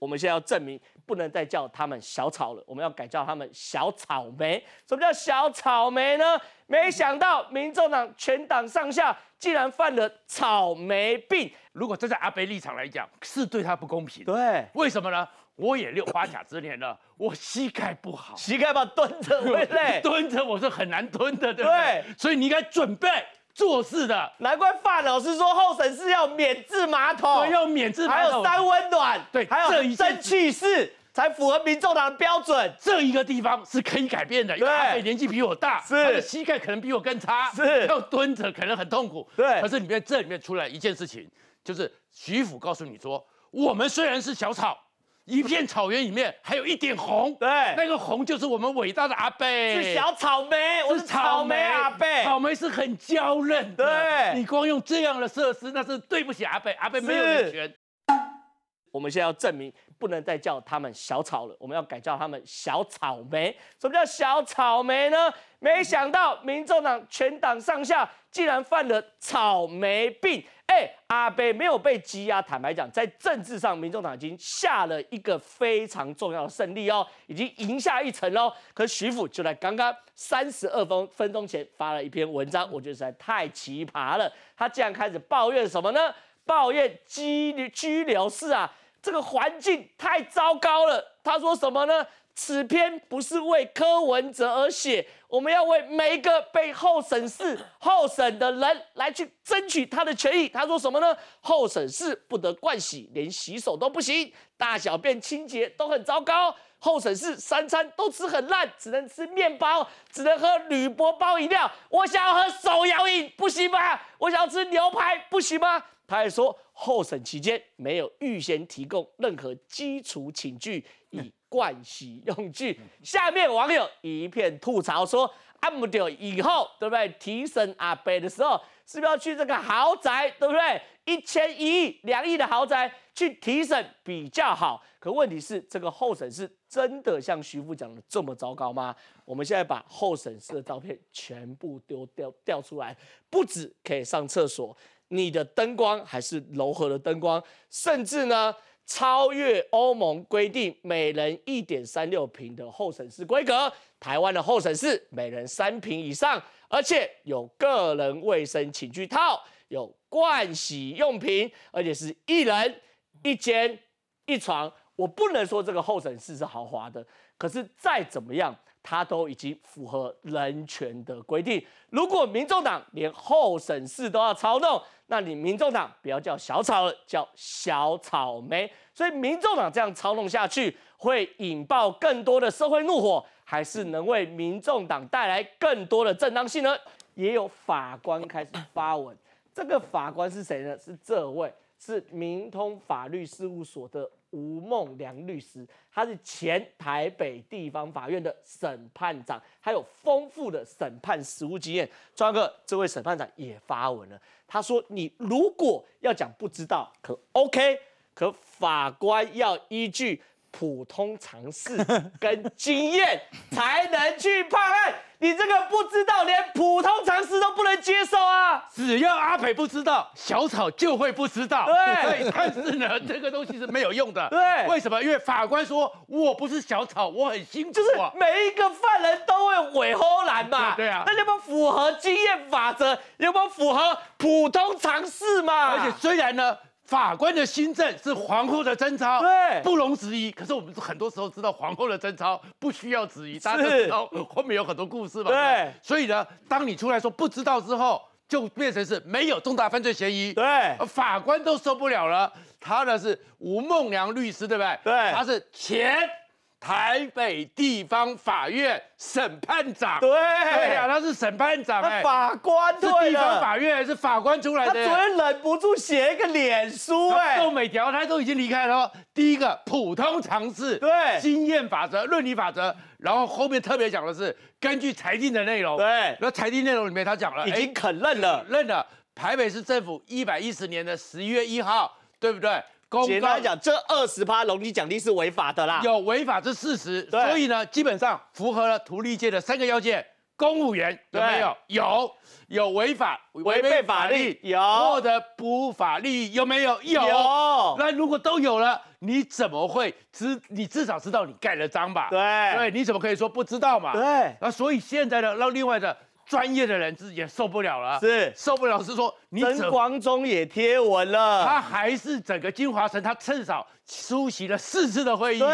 我们现在要证明，不能再叫他们小草了，我们要改叫他们小草莓。什么叫小草莓呢？没想到民众党全党上下竟然犯了草莓病。如果站在阿贝立场来讲，是对他不公平。对，为什么呢？我也六花甲之年了，我膝盖不好，膝盖不蹲着会累，蹲着我是很难蹲的，对不对？对，所以你应该准备。做事的，难怪范老师说候审是要免治马桶，要免治马桶，还有三温暖，对，还有蒸汽室才符合民众党的标准。这一个地方是可以改变的，因为阿美年纪比我大，他的膝盖可能比我更差，要蹲着可能很痛苦。对，可是里面这里面出来一件事情，就是徐府告诉你说，我们虽然是小草。一片草原里面还有一点红，对，那个红就是我们伟大的阿贝。是小草莓，我是草莓阿贝。草莓是很娇嫩的，对。你光用这样的设施，那是对不起阿贝，阿贝没有人权。我们现在要证明，不能再叫他们小草了，我们要改叫他们小草莓。什么叫小草莓呢？没想到民众党全党上下竟然犯了草莓病。哎，阿北没有被羁押，坦白讲，在政治上，民众党已经下了一个非常重要的胜利哦，已经赢下一层喽。可徐府就在刚刚三十二分分钟前发了一篇文章，我觉得实在太奇葩了。他竟然开始抱怨什么呢？抱怨拘拘留室啊，这个环境太糟糕了。他说什么呢？此篇不是为柯文哲而写，我们要为每一个被候审室候审的人来去争取他的权益。他说什么呢？候审室不得盥洗，连洗手都不行，大小便清洁都很糟糕。候审室三餐都吃很烂，只能吃面包，只能喝铝箔包饮料。我想要喝手摇饮，不行吗？我想要吃牛排，不行吗？他还说，候审期间没有预先提供任何基础寝具。惯洗用具，下面网友一片吐槽说：“阿木雕以后，对不对？提升阿北的时候，是不是要去这个豪宅，对不对？一千一亿、两亿的豪宅去提审比较好？可问题是，这个候审室真的像徐副讲的这么糟糕吗？我们现在把候审室的照片全部丢掉，掉出来，不止可以上厕所，你的灯光还是柔和的灯光，甚至呢？”超越欧盟规定，每人一点三六平的候审室规格，台湾的候审室每人三平以上，而且有个人卫生寝具套，有盥洗用品，而且是一人一间一床。我不能说这个候审室是豪华的，可是再怎么样。他都已经符合人权的规定。如果民众党连候审室都要操弄，那你民众党不要叫小草了，叫小草莓。所以民众党这样操弄下去，会引爆更多的社会怒火，还是能为民众党带来更多的正当性呢？也有法官开始发文，这个法官是谁呢？是这位，是明通法律事务所的。吴孟良律师，他是前台北地方法院的审判长，他有丰富的审判实务经验。庄哥，这位审判长也发文了，他说：“你如果要讲不知道，可 OK，可法官要依据。”普通常识跟经验才能去判案，你这个不知道，连普通常识都不能接受啊！只要阿北不知道，小草就会不知道。对，但是呢，这个东西是没有用的。对，为什么？因为法官说，我不是小草，我很辛苦，就是每一个犯人都会悔恨难嘛。对啊，那有没有符合经验法则？有没有符合普通常识嘛？而且虽然呢。法官的新政是皇后的贞操，对，不容置疑。可是我们很多时候知道皇后的贞操不需要质疑，大家都知道后面有很多故事嘛。对，所以呢，当你出来说不知道之后，就变成是没有重大犯罪嫌疑。对，法官都受不了了。他呢是吴孟良律师，对不对？对，他是钱。台北地方法院审判长，对，对呀，他是审判长，法官，对地方法院是法官出来的。他昨天忍不住写一个脸书，哎，够每条，他都已经离开了。第一个普通常识，对，经验法则、论理法则，然后后面特别讲的是根据裁定的内容，对，那裁定内容里面他讲了，已经肯认了，认了。台北市政府一百一十年的十一月一号，对不对？简单来讲，这二十趴佣金奖励是违法的啦，有违法这事实，所以呢，基本上符合了图利界的三个要件：公务员有没有？有，有违法，违背法律，有获得不法利益，有没有？有。那如果都有了，你怎么会知？你至少知道你盖了章吧？对，对，你怎么可以说不知道嘛？对。那所以现在呢，让另外的。专业的人自己也受不了了，是受不了。是说，灯光中也贴文了，他还是整个金华城，他至少出席了四次的会议。对，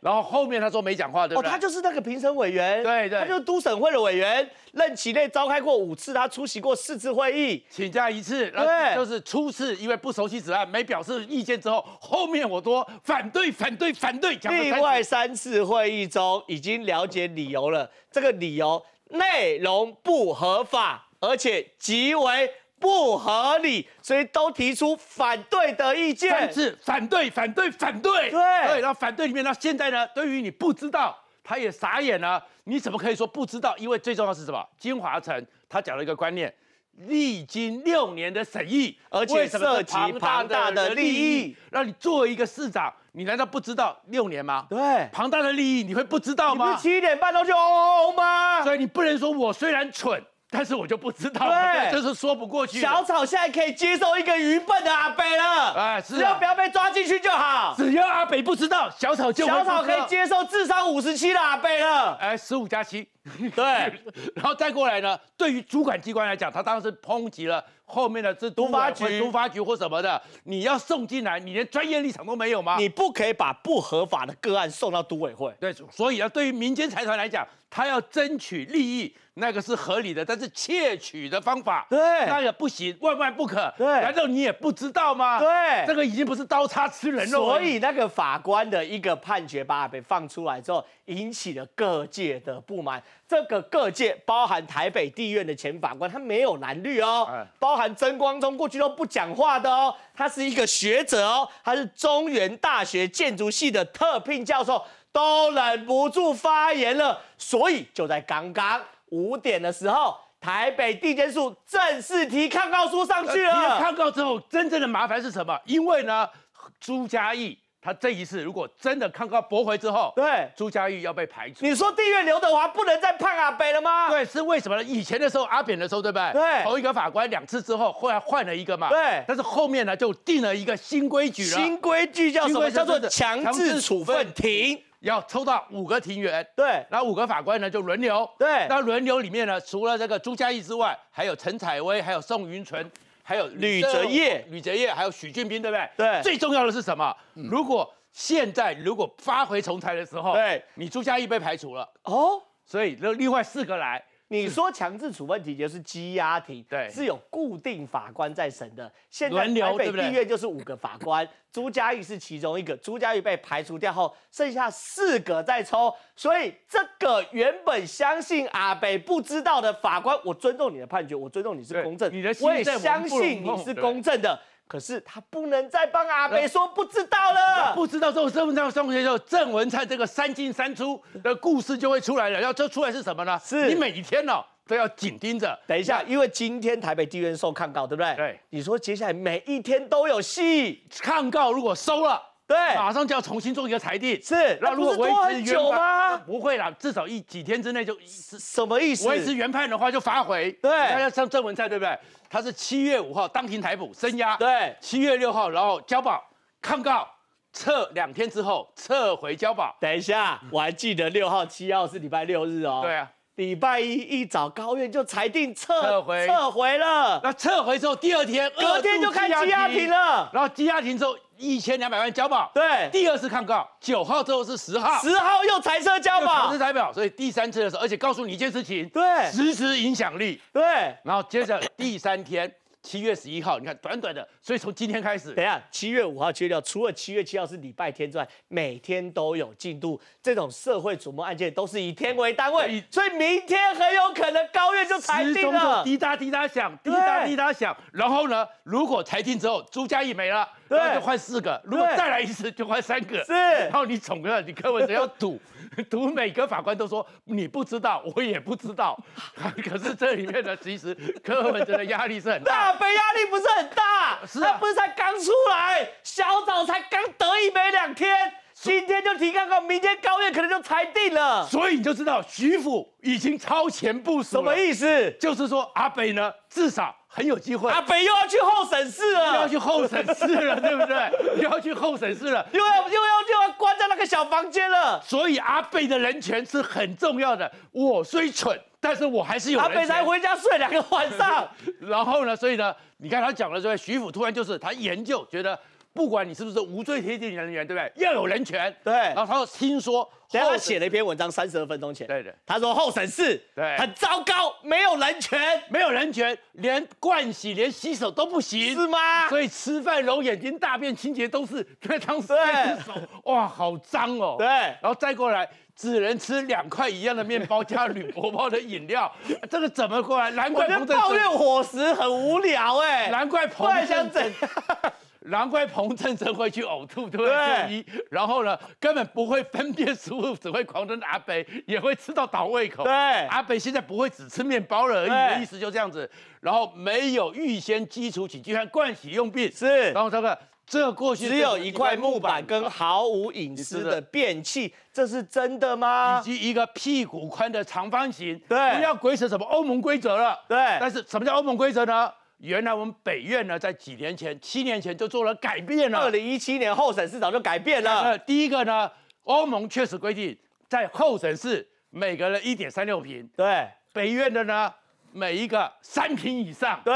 然后后面他说没讲话，对哦，他就是那个评审委员，对对，他就都审会的委员，任期内召开过五次，他出席过四次会议，请假一次，对，就是初次因为不熟悉此案没表示意见之后，后面我多反对反对反对，另外三次会议中已经了解理由了，这个理由。内容不合法，而且极为不合理，所以都提出反对的意见。是反对、反对、反对，对对，然反对里面，那现在呢？对于你不知道，他也傻眼了。你怎么可以说不知道？因为最重要是什么？金华城他讲了一个观念。历经六年的审议，而且涉及庞大的利益，让你作为一个市长，你难道不知道六年吗？对，庞大的利益你会不知道吗？你不是七点半就哦哦吗？所以你不能说我虽然蠢。但是我就不知道，对，就是说不过去。小草现在可以接受一个愚笨的阿北了，哎，只要不要被抓进去就好。只要阿北不知道，小草就小草可以接受智商五十七的阿北了，哎，十五加七，对，然后再过来呢？对于主管机关来讲，他当时抨击了。后面的是督发局、督发局或什么的，你要送进来，你连专业立场都没有吗？你不可以把不合法的个案送到都委会。对，所以啊，对于民间财团来讲，他要争取利益，那个是合理的，但是窃取的方法，对，那也不行，万万不可。对，难道你也不知道吗？对，这个已经不是刀叉吃人肉。所以那个法官的一个判决，把阿贝放出来之后，引起了各界的不满。这个各界包含台北地院的前法官，他没有蓝绿哦，包含曾光中过去都不讲话的哦，他是一个学者哦，他是中原大学建筑系的特聘教授，都忍不住发言了。所以就在刚刚五点的时候，台北地检署正式提抗告书上去了。提抗告之后，真正的麻烦是什么？因为呢，朱家义。他这一次如果真的看告驳回之后，对朱家玉要被排除。你说地院刘德华不能再判阿北了吗？对，是为什么呢？以前的时候阿扁的时候对不对？对，同一个法官两次之后，后来换了一个嘛。对，但是后面呢就定了一个新规矩了。新规矩叫什么？叫做强制处分庭，要抽到五个庭员。对，那五个法官呢就轮流。对，那轮流里面呢，除了这个朱家玉之外，还有陈彩薇，还有宋云纯。还有吕泽业、吕泽业，还有许俊斌，对不对？对。最重要的是什么？如果现在如果发回重台的时候，对，你朱家义被排除了哦，所以那另外四个来。你说强制处分题就是羁押庭，对，是有固定法官在审的。现在台北地院就是五个法官，朱家玉是其中一个，朱家玉被排除掉后，剩下四个在抽。所以这个原本相信阿北不知道的法官，我尊重你的判决，我尊重你是公正，我也相信你是公正的。可是他不能再帮阿北说不知道了，不知道之后，身份证上回去郑文灿这个三进三出的故事就会出来了。要这出来是什么呢？是你每一天哦都要紧盯着。等一下，因为今天台北地院受抗告，对不对？对，你说接下来每一天都有戏，抗告如果收了。对，马上就要重新做一个裁定，是。那如果维持原判，不会啦，至少一几天之内就什什么意思？维持原判的话就发回。对，他要上郑文灿，对不对？他是七月五号当庭逮捕、声押，对，七月六号然后交保、抗告、撤两天之后撤回交保。等一下，我还记得六号、七号是礼拜六日哦。对啊。礼拜一一早，高院就裁定撤回，撤回了。那撤回之后，第二天隔天就开羁押庭了。然后羁押庭之后，一千两百万交保。对，第二次抗告，九号之后是十号，十号又裁撤交保，又强制裁保。所以第三次的时候，而且告诉你一件事情，对，实时影响力。对，然后接着第三天。七月十一号，你看短短的，所以从今天开始，等下七月五号切掉，除了七月七号是礼拜天之外，每天都有进度。这种社会瞩目案件都是以天为单位，所以明天很有可能高院就裁定了。滴答滴答响，滴答滴答响。然后呢，如果裁定之后朱家义没了，对，就换四个。如果再来一次就换三个，是。然后你总要，你柯文哲要赌，赌每个法官都说你不知道，我也不知道。可是这里面呢，其实柯文哲的压力是很大。阿北压力不是很大，他不是才刚出来，小早才刚得意没两天，今天就提更高，明天高院可能就裁定了。所以你就知道徐府已经超前部署什么意思？就是说阿北呢，至少很有机会。阿北又要去候审室了，又要去候审室了，对不对？要去候审室了，又要又要又要关在那个小房间了。所以阿北的人权是很重要的。我虽蠢。但是我还是有人。他被才回家睡两个晚上，然后呢？所以呢？你看他讲了说，徐府突然就是他研究觉得，不管你是不是无罪推定人员，对不对？要有人权。对。然后他说听说，然后他写了一篇文章，三十二分钟前。对的。他说候审室对很糟糕，没有人权，没有人权，连盥洗、连洗手都不行，是吗？所以吃饭、揉眼睛、大便清洁都是，因当时在洗手，哇，好脏哦。对。然后再过来。只能吃两块一样的面包加铝箔包的饮料，这个怎么过来？难怪彭的暴虐伙食很无聊哎，难怪彭 想整，难怪彭振成会去呕吐，对不对？然后呢，根本不会分辨食物，只会狂吞阿北，也会吃到倒胃口。对，阿北现在不会只吃面包了而已，意思就这样子。然后没有预先基础，起，计算惯习用病是。然后这个。这过去只有一块木板跟毫无隐私的便器，这是真的吗？以及一个屁股宽的长方形。对，要鬼扯什么？欧盟规则了。对。但是什么叫欧盟规则呢？原来我们北院呢，在几年前，七年前就做了改变了。二零一七年候审室早就改变了。第一个呢，欧盟确实规定在候审室每个人一点三六平。对，北院的呢？每一个三坪以上，对，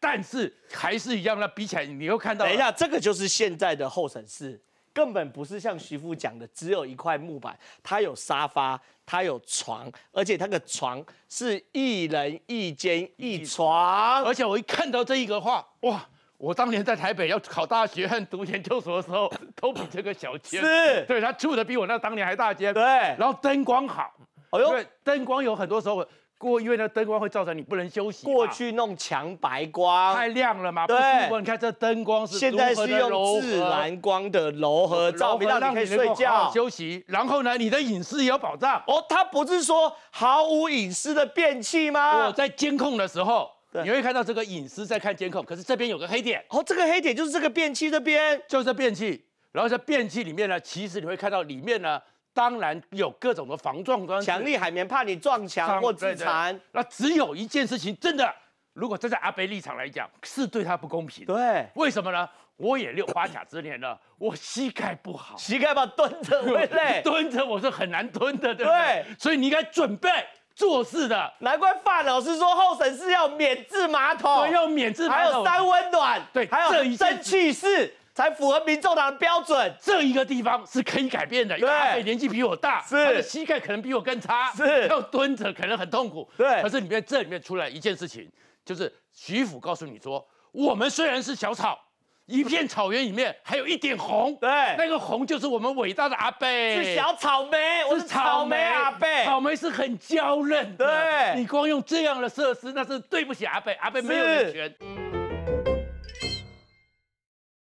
但是还是一样。那比起来，你又看到，等一下，这个就是现在的候审室，根本不是像徐富讲的，只有一块木板。它有沙发，它有床，而且它的床是一人一间一床。而且我一看到这一个话，哇，我当年在台北要考大学和读研究所的时候，都比这个小间。是，对，他住的比我那当年还大间。对，然后灯光好，哎呦，灯光有很多时候。过，因为那灯光会造成你不能休息。过去弄强白光，太亮了嘛。对，你看这灯光是。现在是用自然光的柔和照明，让你可以睡觉、休息。然后呢，你的隐私也有保障。哦，它不是说毫无隐私的便器吗？我在监控的时候，你会看到这个隐私在看监控，可是这边有个黑点。哦，这个黑点就是这个便器这边，就是便器。然后在便器里面呢，其实你会看到里面呢。当然有各种的防撞装强力海绵怕你撞墙或自残。那只有一件事情真的，如果站在阿贝立场来讲，是对他不公平。对，为什么呢？我也六花甲之年了，我膝盖不好，膝盖怕蹲着会累，蹲着我是很难蹲的，对不对？所以你应该准备做事的。难怪范老师说候省是要免治马桶，要免治马桶，还有三温暖，对，还有正气室。才符合民众党的标准，这一个地方是可以改变的。因为阿贝年纪比我大，他的膝盖可能比我更差，要蹲着可能很痛苦。对，可是里面这里面出来一件事情，就是徐府告诉你说，我们虽然是小草，一片草原里面还有一点红，对，那个红就是我们伟大的阿贝，是小草莓，我是草莓阿贝，草莓是很娇嫩的，对，你光用这样的设施，那是对不起阿贝，阿贝没有人权。